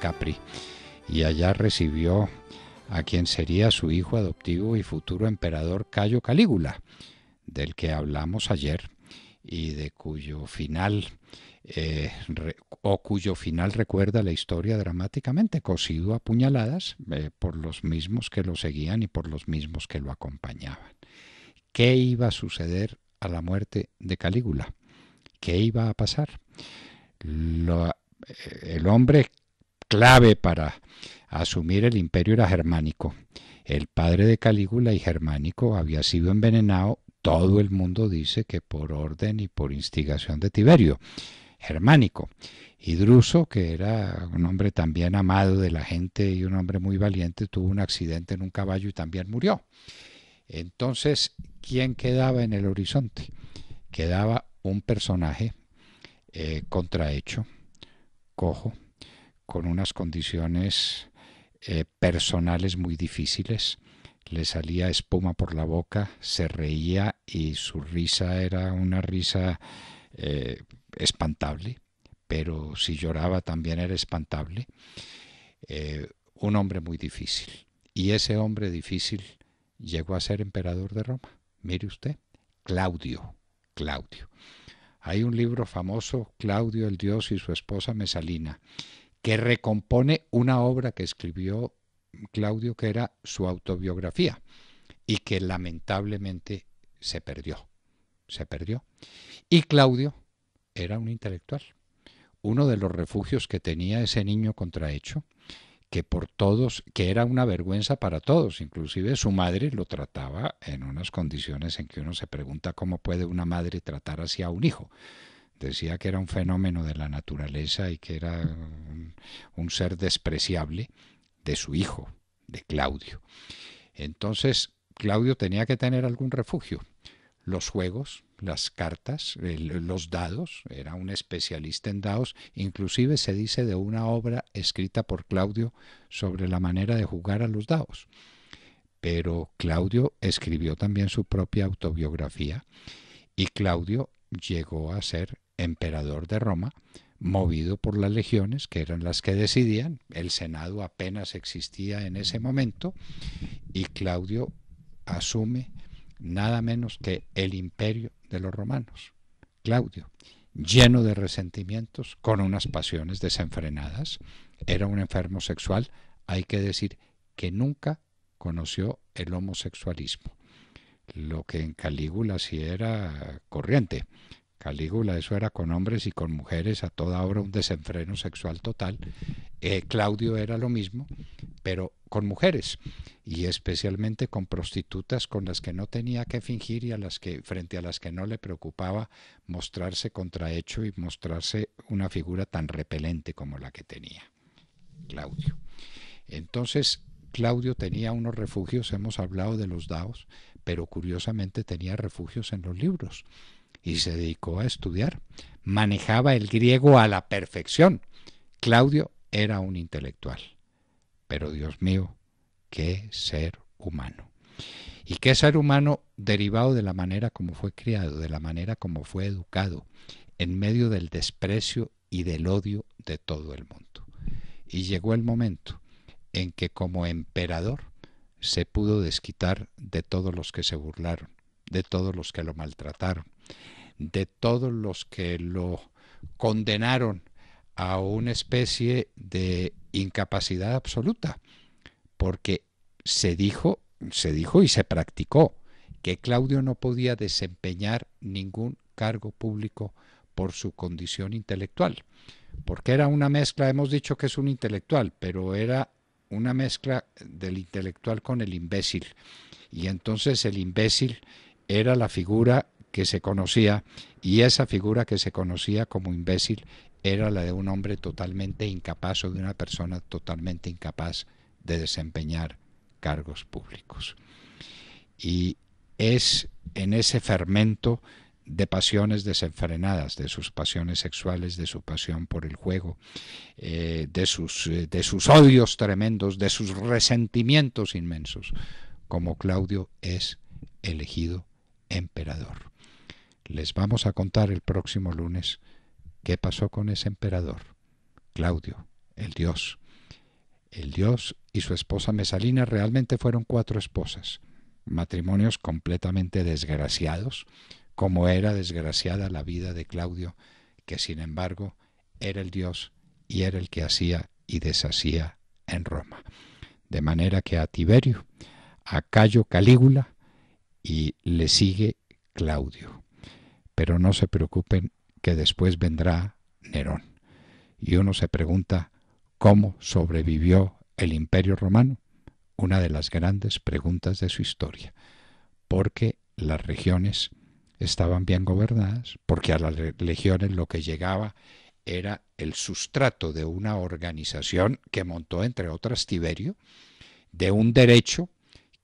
Capri, y allá recibió a quien sería su hijo adoptivo y futuro emperador Cayo Calígula, del que hablamos ayer y de cuyo final eh, o cuyo final recuerda la historia dramáticamente, cosido a puñaladas eh, por los mismos que lo seguían y por los mismos que lo acompañaban. ¿Qué iba a suceder a la muerte de Calígula? ¿Qué iba a pasar? Eh, el hombre clave para asumir el imperio era germánico. El padre de Calígula y germánico había sido envenenado, todo el mundo dice que por orden y por instigación de Tiberio germánico. Y Druso, que era un hombre también amado de la gente y un hombre muy valiente, tuvo un accidente en un caballo y también murió. Entonces, ¿quién quedaba en el horizonte? Quedaba un personaje eh, contrahecho, cojo, con unas condiciones eh, personales muy difíciles. Le salía espuma por la boca, se reía y su risa era una risa eh, espantable, pero si lloraba también era espantable. Eh, un hombre muy difícil. Y ese hombre difícil llegó a ser emperador de Roma. Mire usted, Claudio, Claudio. Hay un libro famoso, Claudio el Dios y su esposa Mesalina, que recompone una obra que escribió Claudio, que era su autobiografía, y que lamentablemente se perdió. Se perdió. Y Claudio era un intelectual. Uno de los refugios que tenía ese niño contrahecho, que por todos, que era una vergüenza para todos, inclusive su madre lo trataba en unas condiciones en que uno se pregunta cómo puede una madre tratar así a un hijo. Decía que era un fenómeno de la naturaleza y que era un, ser despreciable de su hijo, de Claudio. Entonces, Claudio tenía que tener algún refugio. Los juegos, las cartas, los dados, era un especialista en dados, inclusive se dice de una obra escrita por Claudio sobre la manera de jugar a los dados. Pero Claudio escribió también su propia autobiografía y Claudio llegó a ser emperador de Roma, movido por las legiones, que eran las que decidían, el Senado apenas existía en ese momento, y Claudio asume nada menos que el imperio de los romanos. Claudio, lleno de resentimientos, con unas pasiones desenfrenadas, era un enfermo sexual, hay que decir que nunca conoció el homosexualismo, lo que en Calígula sí era corriente, Calígula eso era con hombres y con mujeres, a toda hora un desenfreno sexual total. Eh, Claudio era lo mismo, pero con mujeres y especialmente con prostitutas con las que no tenía que fingir y a las que frente a las que no le preocupaba mostrarse contrahecho y mostrarse una figura tan repelente como la que tenía Claudio. Entonces Claudio tenía unos refugios, hemos hablado de los daos, pero curiosamente tenía refugios en los libros y se dedicó a estudiar. Manejaba el griego a la perfección. Claudio era un intelectual. Pero Dios mío, qué ser humano. Y qué ser humano derivado de la manera como fue criado, de la manera como fue educado, en medio del desprecio y del odio de todo el mundo. Y llegó el momento en que como emperador se pudo desquitar de todos los que se burlaron, de todos los que lo maltrataron, de todos los que lo condenaron a una especie de incapacidad absoluta, porque se dijo, se dijo y se practicó que Claudio no podía desempeñar ningún cargo público por su condición intelectual, porque era una mezcla, hemos dicho que es un intelectual, pero era una mezcla del intelectual con el imbécil. Y entonces el imbécil era la figura que se conocía y esa figura que se conocía como imbécil era la de un hombre totalmente incapaz o de una persona totalmente incapaz de desempeñar cargos públicos. Y es en ese fermento de pasiones desenfrenadas, de sus pasiones sexuales, de su pasión por el juego, eh, de, sus, eh, de sus odios tremendos, de sus resentimientos inmensos, como Claudio es elegido emperador. Les vamos a contar el próximo lunes qué pasó con ese emperador, Claudio, el dios. El dios y su esposa Mesalina realmente fueron cuatro esposas, matrimonios completamente desgraciados, como era desgraciada la vida de Claudio, que sin embargo era el dios y era el que hacía y deshacía en Roma. De manera que a Tiberio, a Cayo Calígula, y le sigue Claudio. Pero no se preocupen que después vendrá Nerón. Y uno se pregunta cómo sobrevivió el imperio romano, una de las grandes preguntas de su historia, porque las regiones estaban bien gobernadas, porque a las legiones lo que llegaba era el sustrato de una organización que montó, entre otras, Tiberio, de un derecho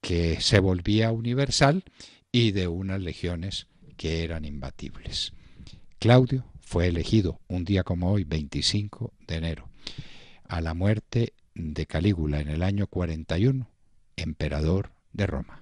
que se volvía universal y de unas legiones que eran imbatibles. Claudio fue elegido un día como hoy, 25 de enero, a la muerte de Calígula en el año 41, emperador de Roma.